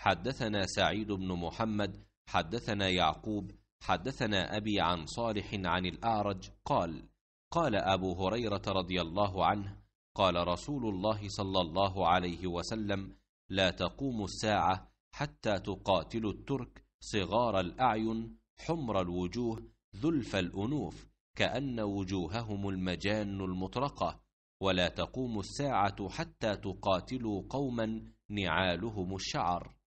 حدثنا سعيد بن محمد حدثنا يعقوب حدثنا أبي عن صالح عن الأعرج قال قال أبو هريرة رضي الله عنه قال رسول الله صلى الله عليه وسلم لا تقوم الساعة حتى تقاتل الترك صغار الأعين حمر الوجوه ذلف الأنوف كأن وجوههم المجان المطرقة ولا تقوم الساعة حتى تقاتلوا قوما نعالهم الشعر